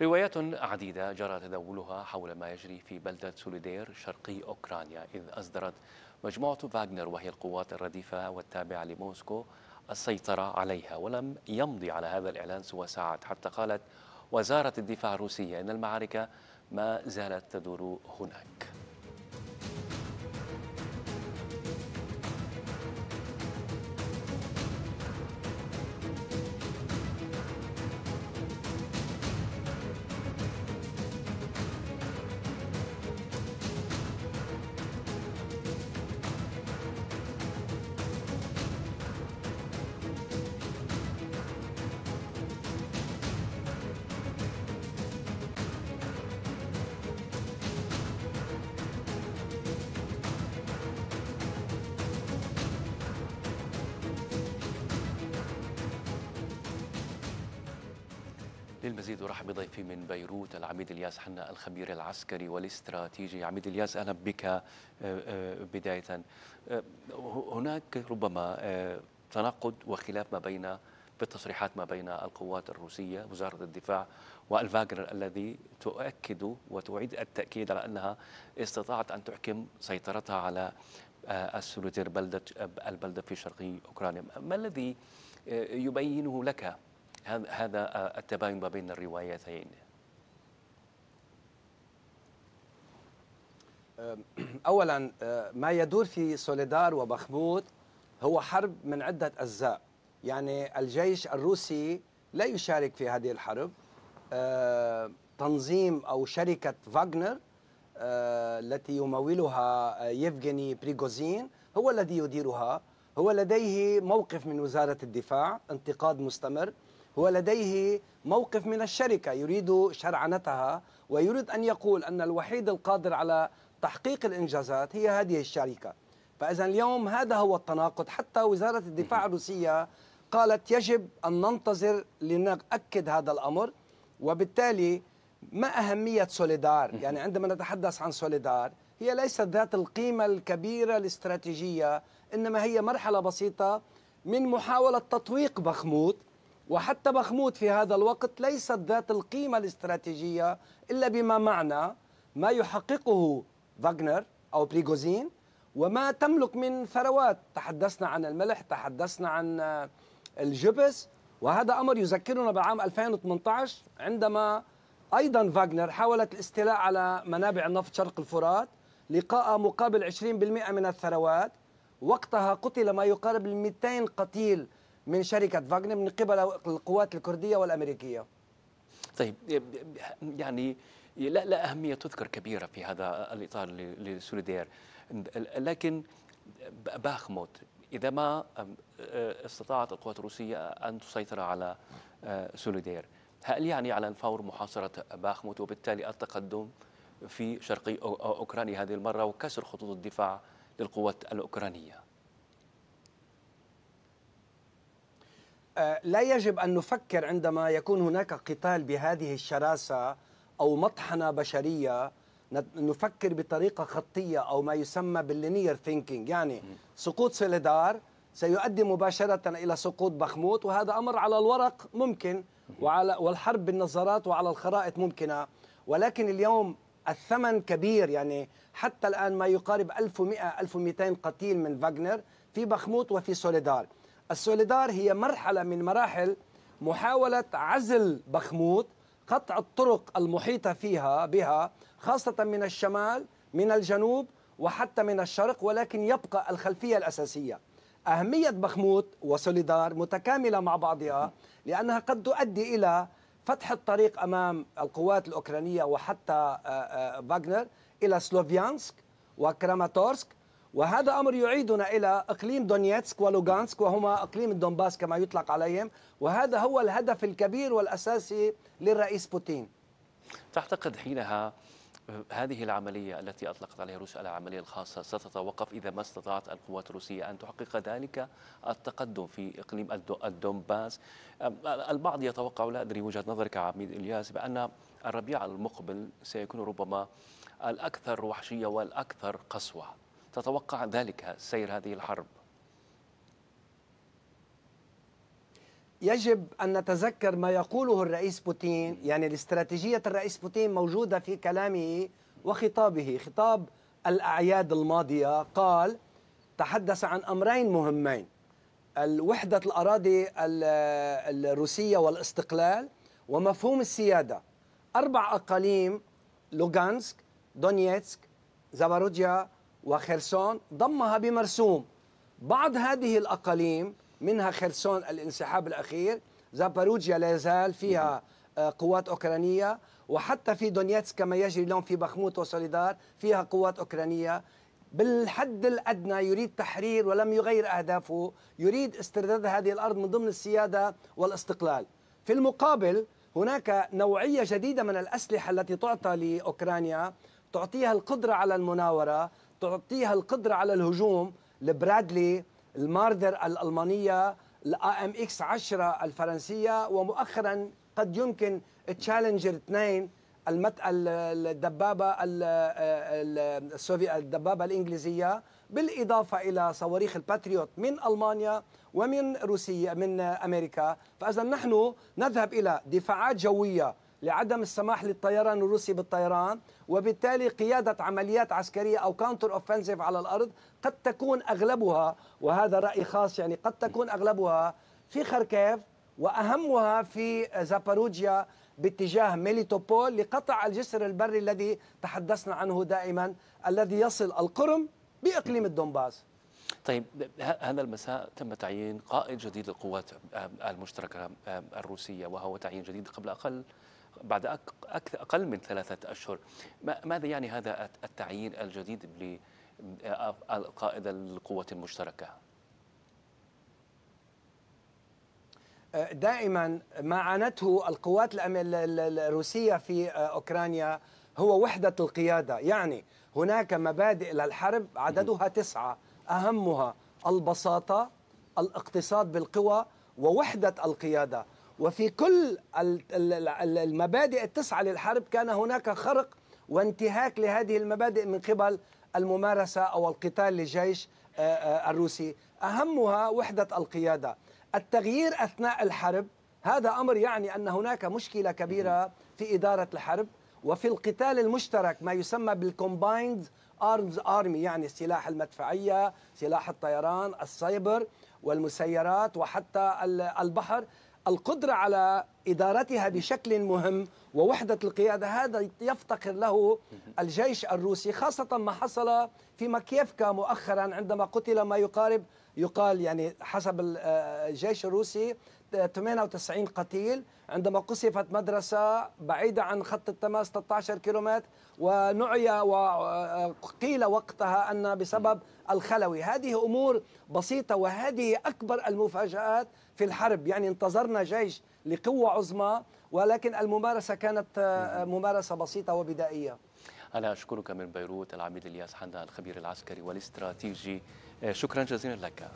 روايات عديدة جرى تداولها حول ما يجري في بلدة سوليدير شرقي أوكرانيا إذ أصدرت مجموعة فاغنر وهي القوات الرديفة والتابعة لموسكو السيطرة عليها ولم يمضي على هذا الإعلان سوى ساعات حتى قالت وزارة الدفاع الروسية أن المعركة ما زالت تدور هناك للمزيد ارحب بضيفي من بيروت العميد الياس حنا الخبير العسكري والاستراتيجي عميد الياس اهلا بك آه، آه، بدايه آه، هناك ربما تناقض وخلاف ما بين في التصريحات ما بين القوات الروسيه وزاره الدفاع والفاغنر الذي تؤكد وتعيد التاكيد على انها استطاعت ان تحكم سيطرتها على السلوتير بلده البلده في شرقي اوكرانيا ما الذي يبينه لك هذا التباين ما بين الروايتين اولا أه، ما يدور في سوليدار وبخبوت هو حرب من عده اجزاء يعني الجيش الروسي لا يشارك في هذه الحرب أه، تنظيم او شركه فاغنر أه، التي يمولها يفغني بريغوزين هو الذي يديرها هو لديه موقف من وزاره الدفاع انتقاد مستمر هو لديه موقف من الشركة يريد شرعنتها ويريد أن يقول أن الوحيد القادر على تحقيق الإنجازات هي هذه الشركة فإذا اليوم هذا هو التناقض حتى وزارة الدفاع الروسية قالت يجب أن ننتظر لنأكد هذا الأمر وبالتالي ما أهمية سوليدار يعني عندما نتحدث عن سوليدار هي ليست ذات القيمة الكبيرة الاستراتيجية إنما هي مرحلة بسيطة من محاولة تطويق بخموت وحتى بخمود في هذا الوقت ليست ذات القيمة الاستراتيجية إلا بما معنى ما يحققه فاغنر أو بريغوزين وما تملك من ثروات تحدثنا عن الملح تحدثنا عن الجبس وهذا أمر يذكرنا بعام 2018 عندما أيضا فاغنر حاولت الاستيلاء على منابع النفط شرق الفرات لقاء مقابل 20% من الثروات وقتها قتل ما يقارب ال 200 قتيل من شركة فاغنر من قبل القوات الكردية والأمريكية طيب يعني لا لا أهمية تذكر كبيرة في هذا الإطار لسوليدير لكن باخموت إذا ما استطاعت القوات الروسية أن تسيطر على سوليدير هل يعني على الفور محاصرة باخموت وبالتالي التقدم في شرقي أوكرانيا هذه المرة وكسر خطوط الدفاع للقوات الأوكرانية آه، لا يجب أن نفكر عندما يكون هناك قتال بهذه الشراسة أو مطحنة بشرية نفكر بطريقة خطية أو ما يسمى باللينير ثينكينج يعني سقوط سوليدار سيؤدي مباشرة إلى سقوط بخموت وهذا أمر على الورق ممكن وعلى والحرب بالنظارات وعلى الخرائط ممكنة ولكن اليوم الثمن كبير يعني حتى الآن ما يقارب 1100 1200 قتيل من فاغنر في بخموت وفي سوليدار السوليدار هي مرحلة من مراحل محاولة عزل بخموت قطع الطرق المحيطة فيها بها خاصة من الشمال من الجنوب وحتى من الشرق ولكن يبقى الخلفية الأساسية أهمية بخموت وسوليدار متكاملة مع بعضها لأنها قد تؤدي إلى فتح الطريق أمام القوات الأوكرانية وحتى آه، آه، فاغنر إلى سلوفيانسك وكراماتورسك وهذا أمر يعيدنا إلى إقليم دونيتسك ولوغانسك وهما إقليم الدونباس كما يطلق عليهم وهذا هو الهدف الكبير والأساسي للرئيس بوتين تعتقد حينها هذه العملية التي أطلقت عليها روسيا العملية الخاصة ستتوقف إذا ما استطاعت القوات الروسية أن تحقق ذلك التقدم في إقليم الدومباس البعض يتوقع لا أدري وجهة نظرك عميد إلياس بأن الربيع المقبل سيكون ربما الأكثر وحشية والأكثر قسوة تتوقع ذلك سير هذه الحرب يجب أن نتذكر ما يقوله الرئيس بوتين يعني الاستراتيجية الرئيس بوتين موجودة في كلامه وخطابه خطاب الأعياد الماضية قال تحدث عن أمرين مهمين الوحدة الأراضي الروسية والاستقلال ومفهوم السيادة أربع أقاليم لوغانسك دونيتسك زاباروجيا وخرسون ضمها بمرسوم بعض هذه الأقاليم منها خرسون الانسحاب الأخير زاباروجيا لا يزال فيها آه، قوات أوكرانية وحتى في دونيتسك كما يجري اليوم في بخموت وسوليدار فيها قوات أوكرانية بالحد الأدنى يريد تحرير ولم يغير أهدافه يريد استرداد هذه الأرض من ضمن السيادة والاستقلال في المقابل هناك نوعية جديدة من الأسلحة التي تعطى لأوكرانيا تعطيها القدرة على المناورة تعطيها القدره على الهجوم لبرادلي الماردر الالمانيه الاي ام اكس 10 الفرنسيه ومؤخرا قد يمكن تشالنجر 2 المت... الدبابه السوفي الدبابه الانجليزيه بالاضافه الى صواريخ الباتريوت من المانيا ومن روسيا من امريكا فاذا نحن نذهب الى دفاعات جويه لعدم السماح للطيران الروسي بالطيران وبالتالي قيادة عمليات عسكرية أو كاونتر أوفنسيف على الأرض قد تكون أغلبها وهذا رأي خاص يعني قد تكون أغلبها في خركيف وأهمها في زاباروجيا باتجاه ميليتوبول لقطع الجسر البري الذي تحدثنا عنه دائما الذي يصل القرم بإقليم الدنباس طيب هذا المساء تم تعيين قائد جديد للقوات المشتركة الروسية وهو تعيين جديد قبل أقل بعد أكثر أقل من ثلاثة أشهر ماذا يعني هذا التعيين الجديد لقائد القوة المشتركة؟ دائما ما عانته القوات الروسية في أوكرانيا هو وحدة القيادة يعني هناك مبادئ للحرب عددها تسعة أهمها البساطة الاقتصاد بالقوى ووحدة القيادة وفي كل المبادئ التسعة للحرب كان هناك خرق وانتهاك لهذه المبادئ من قبل الممارسة أو القتال للجيش آه، آه، الروسي أهمها وحدة القيادة التغيير أثناء الحرب هذا أمر يعني أن هناك مشكلة كبيرة في إدارة الحرب وفي القتال المشترك ما يسمى بالكومبايند ارمز ارمي يعني السلاح المدفعيه، سلاح الطيران، السايبر والمسيرات وحتى البحر، القدرة على إدارتها بشكل مهم ووحدة القيادة هذا يفتقر له الجيش الروسي خاصة ما حصل في مكيفكا مؤخرا عندما قتل ما يقارب يقال يعني حسب آه، الجيش الروسي 98 قتيل عندما قصفت مدرسة بعيدة عن خط التماس 13 كيلومتر ونعي وقيل وقتها أن بسبب الخلوي هذه أمور بسيطة وهذه أكبر المفاجآت في الحرب يعني انتظرنا جيش لقوة عظمى ولكن الممارسة كانت آه، ممارسة بسيطة وبدائية أنا أشكرك من بيروت العميد الياس حنا الخبير العسكري والاستراتيجي آه، شكرا جزيلا لك